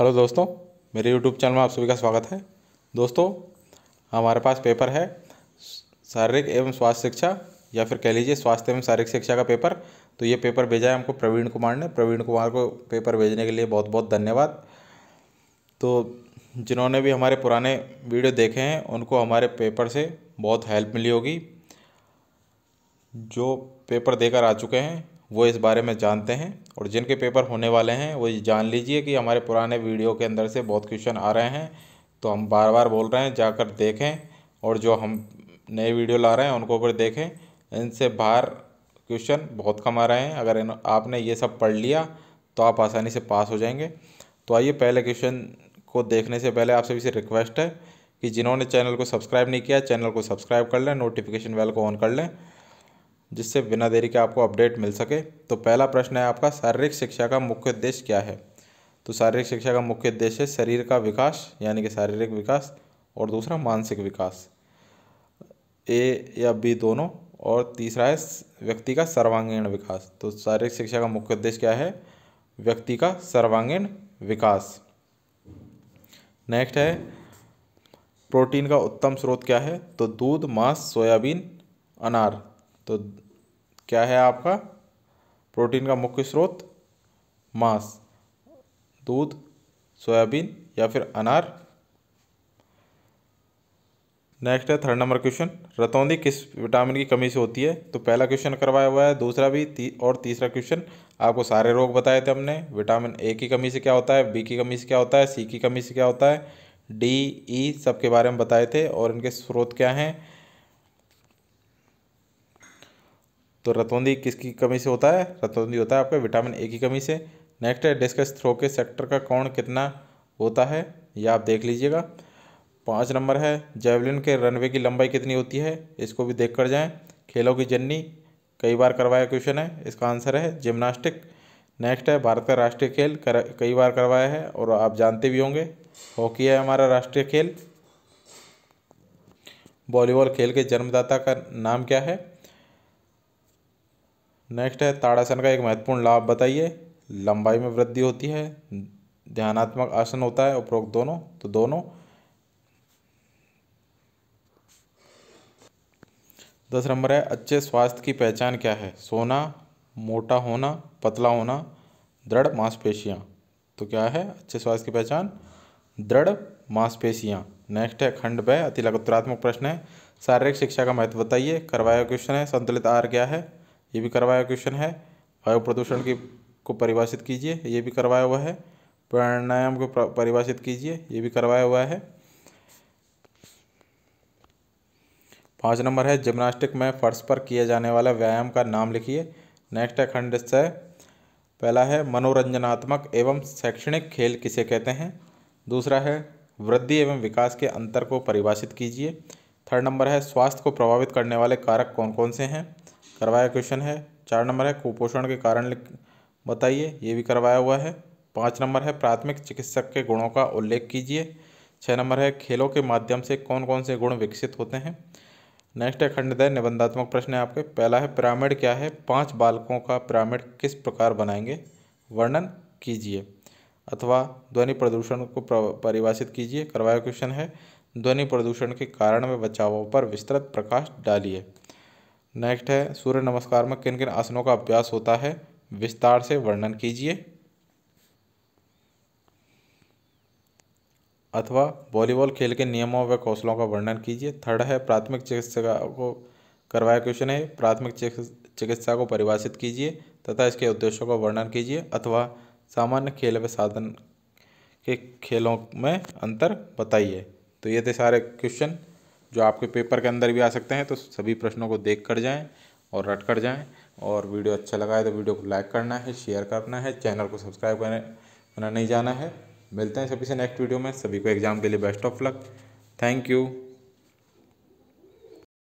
hello दोस्तों मेरे YouTube channel में आप सभी का स्वागत है दोस्तों हमारे पास पेपर है शारीरिक एवं स्वास्थ्य शिक्षा या फिर कह लीजिए स्वास्थ्य एवं शारीरिक शिक्षा का पेपर तो ये पेपर भेजा है हमको प्रवीण कुमार ने प्रवीण कुमार को पेपर भेजने के लिए बहुत बहुत धन्यवाद तो जिन्होंने भी हमारे पुराने वीडियो देखे हैं उनको हमारे पेपर से बहुत हेल्प मिली होगी जो पेपर देकर आ चुके हैं वो इस बारे में जानते हैं और जिनके पेपर होने वाले हैं वो ये जान लीजिए कि हमारे पुराने वीडियो के अंदर से बहुत क्वेश्चन आ रहे हैं तो हम बार बार बोल रहे हैं जाकर देखें और जो हम नए वीडियो ला रहे हैं उनको ऊपर देखें इनसे बाहर क्वेश्चन बहुत कम आ रहे हैं अगर आपने ये सब पढ़ लिया तो आप आसानी से पास हो जाएंगे तो आइए पहले क्वेश्चन को देखने से पहले आप सभी से रिक्वेस्ट है कि जिन्होंने चैनल को सब्सक्राइब नहीं किया चैनल को सब्सक्राइब कर लें नोटिफिकेशन बेल को ऑन कर लें जिससे बिना देरी के आपको अपडेट मिल सके तो पहला प्रश्न है आपका शारीरिक शिक्षा का मुख्य उद्देश्य क्या है तो शारीरिक शिक्षा का मुख्य उद्देश्य है शरीर का विकास यानी कि शारीरिक विकास और दूसरा मानसिक विकास ए या बी दोनों और तीसरा है व्यक्ति का सर्वांगीण विकास तो शारीरिक शिक्षा का मुख्य उद्देश्य क्या है व्यक्ति का सर्वांगीण विकास नेक्स्ट है प्रोटीन का उत्तम स्रोत क्या है तो दूध मांस सोयाबीन अनार तो क्या है आपका प्रोटीन का मुख्य स्रोत मांस दूध सोयाबीन या फिर अनार नेक्स्ट है थर्ड नंबर क्वेश्चन रतौंदी किस विटामिन की कमी से होती है तो पहला क्वेश्चन करवाया हुआ है दूसरा भी ती, और तीसरा क्वेश्चन आपको सारे रोग बताए थे हमने विटामिन ए की कमी से क्या होता है बी की कमी से क्या होता है सी की कमी से क्या होता है डी ई e, सबके बारे में बताए थे और इनके स्रोत क्या हैं तो रतौंदी किसकी कमी से होता है रतौंदी होता है आपका विटामिन ए की कमी से नेक्स्ट है डिस्कस थ्रो के सेक्टर का कौन कितना होता है यह आप देख लीजिएगा पाँच नंबर है जेवलिन के रनवे की लंबाई कितनी होती है इसको भी देख कर जाएँ खेलों की जन्नी कई बार करवाया क्वेश्चन है इसका आंसर है जिमनास्टिक नेक्स्ट है भारत का राष्ट्रीय खेल कर, कई बार करवाया है और आप जानते भी होंगे हॉकी है हमारा राष्ट्रीय खेल वॉलीबॉल खेल के जन्मदाता का नाम क्या है नेक्स्ट है ताड़ासन का एक महत्वपूर्ण लाभ बताइए लंबाई में वृद्धि होती है ध्यानात्मक आसन होता है उपरोक्त दोनों तो दोनों दस नंबर है अच्छे स्वास्थ्य की पहचान क्या है सोना मोटा होना पतला होना दृढ़ मांसपेशियाँ तो क्या है अच्छे स्वास्थ्य की पहचान दृढ़ मांसपेशियाँ नेक्स्ट है खंड बह अति लगोत्तरात्मक प्रश्न है शारीरिक शिक्षा का महत्व बताइए करवाया क्वेश्चन है संतुलित आहार क्या है ये भी करवाया क्वेश्चन है वायु प्रदूषण की को परिभाषित कीजिए ये भी करवाया हुआ है प्राणायाम को परिभाषित कीजिए ये भी करवाया हुआ है पाँच नंबर है जिम्नास्टिक में फर्श पर किया जाने वाला व्यायाम का नाम लिखिए नेक्स्ट है खंड से पहला है मनोरंजनात्मक एवं शैक्षणिक खेल किसे कहते हैं दूसरा है वृद्धि एवं विकास के अंतर को परिभाषित कीजिए थर्ड नंबर है स्वास्थ्य को प्रभावित करने वाले कारक कौन कौन से हैं करवाया क्वेश्चन है चार नंबर है कुपोषण के कारण बताइए ये भी करवाया हुआ है पाँच नंबर है प्राथमिक चिकित्सक के गुणों का उल्लेख कीजिए छः नंबर है खेलों के माध्यम से कौन कौन से गुण विकसित होते हैं नेक्स्ट है खंडदय निबंधात्मक प्रश्न है आपके पहला है पिरामिड क्या है पांच बालकों का पिरामिड किस प्रकार बनाएंगे वर्णन कीजिए अथवा ध्वनि प्रदूषण को परिभाषित कीजिए करवाया क्वेश्चन है ध्वनि प्रदूषण के कारण में बचावों पर विस्तृत प्रकाश डालिए नेक्स्ट है सूर्य नमस्कार में किन किन आसनों का अभ्यास होता है विस्तार से वर्णन कीजिए अथवा वॉलीबॉल खेल के नियमों व कौशलों का वर्णन कीजिए थर्ड है प्राथमिक चिकित्सा को करवाया क्वेश्चन है प्राथमिक चिकित्सा को परिभाषित कीजिए तथा इसके उद्देश्यों का वर्णन कीजिए अथवा सामान्य खेल व साधन के खेलों में अंतर बताइए तो ये थे सारे क्वेश्चन जो आपके पेपर के अंदर भी आ सकते हैं तो सभी प्रश्नों को देख कर जाएँ और रट कर जाएँ और वीडियो अच्छा लगा है तो वीडियो को लाइक करना है शेयर करना है चैनल को सब्सक्राइब करना नहीं जाना है मिलते हैं सभी से नेक्स्ट वीडियो में सभी को एग्ज़ाम के लिए best of luck thank you